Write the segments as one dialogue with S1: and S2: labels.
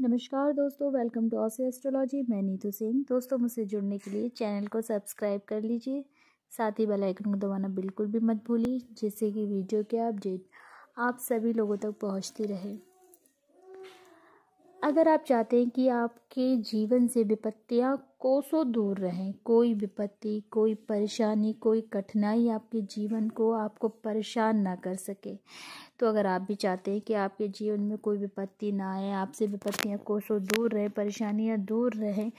S1: नमस्कार दोस्तों welcome to Aussie astrology मैं नीतू सिंह दोस्तों मुझसे जुड़ने के लिए चैनल को सब्सक्राइब कर लीजिए साथ ही बेल आइकन को दबाना बिल्कुल भी मत भूलिए जिससे कि वीडियो के अपडेट आप सभी लोगों तक पहुंचती रहे अगर आप चाहते हैं कि आपके जीवन से विपत्तियाँ कोसों दूर रहें कोई विपत्ति कोई परेशानी कोई कठिनाई आपके जीवन को आपको परेशान ना कर सके तो अगर आप भी चाहते हैं कि आपके जीवन में कोई विपत्ति ना आए आपसे विपत्तियाँ कोसों दूर रहें परेशानियाँ दूर रहें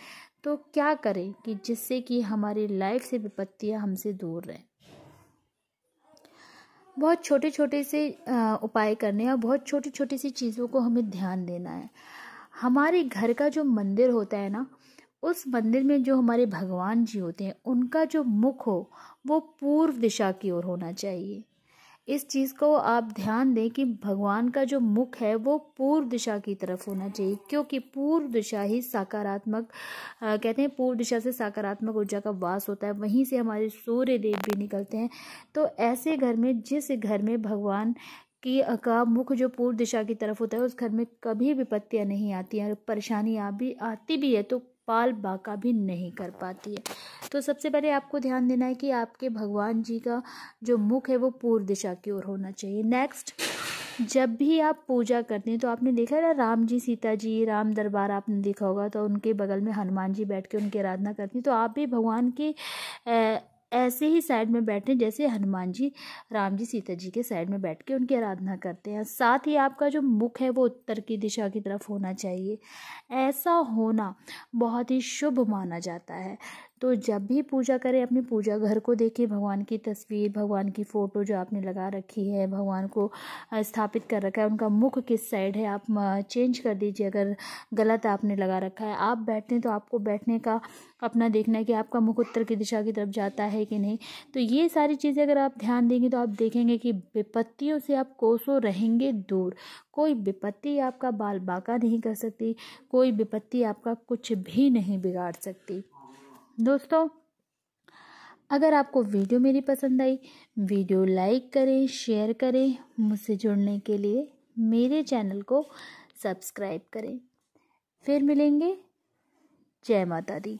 S1: तो क्या करें कि जिससे कि हमारी लाइफ से विपत्तियाँ हमसे दूर रहें बहुत छोटे छोटे से उपाय करने हैं और बहुत छोटी छोटी सी चीज़ों को हमें ध्यान देना है हमारे घर का जो मंदिर होता है ना उस मंदिर में जो हमारे भगवान जी होते हैं उनका जो मुख हो वो पूर्व दिशा की ओर होना चाहिए इस चीज़ को आप ध्यान दें कि भगवान का जो मुख है वो पूर्व दिशा की तरफ होना चाहिए क्योंकि पूर्व दिशा ही सकारात्मक कहते हैं पूर्व दिशा से सकारात्मक ऊर्जा का वास होता है वहीं से हमारे सूर्य देव भी निकलते हैं तो ऐसे घर में जिस घर में भगवान कि का मुख जो पूर्व दिशा की तरफ होता है उस घर में कभी विपत्तियाँ नहीं आती हैं परेशानी आ भी आती भी है तो पाल बाका भी नहीं कर पाती है तो सबसे पहले आपको ध्यान देना है कि आपके भगवान जी का जो मुख है वो पूर्व दिशा की ओर होना चाहिए नेक्स्ट जब भी आप पूजा करते हैं तो आपने देखा ना राम जी सीता जी राम दरबार आपने देखा होगा तो उनके बगल में हनुमान जी बैठ के उनकी आराधना करती हैं तो आप भी भगवान की ऐसे ही साइड में बैठें जैसे हनुमान जी राम जी सीता जी के साइड में बैठ के उनकी आराधना करते हैं साथ ही आपका जो मुख है वो उत्तर की दिशा की तरफ होना चाहिए ऐसा होना बहुत ही शुभ माना जाता है तो जब भी पूजा करें अपने पूजा घर को देखिए भगवान की तस्वीर भगवान की फ़ोटो जो आपने लगा रखी है भगवान को स्थापित कर रखा है उनका मुख किस साइड है आप चेंज कर दीजिए अगर गलत आपने लगा रखा है आप बैठते हैं तो आपको बैठने का अपना देखना है कि आपका मुख उत्तर की दिशा की तरफ जाता है कि नहीं तो ये सारी चीज़ें अगर आप ध्यान देंगे तो आप देखेंगे कि विपत्तियों से आप कोसों रहेंगे दूर कोई विपत्ति आपका बाल बाका नहीं कर सकती कोई विपत्ति आपका कुछ भी नहीं बिगाड़ सकती दोस्तों अगर आपको वीडियो मेरी पसंद आई वीडियो लाइक करें शेयर करें मुझसे जुड़ने के लिए मेरे चैनल को सब्सक्राइब करें फिर मिलेंगे जय माता दी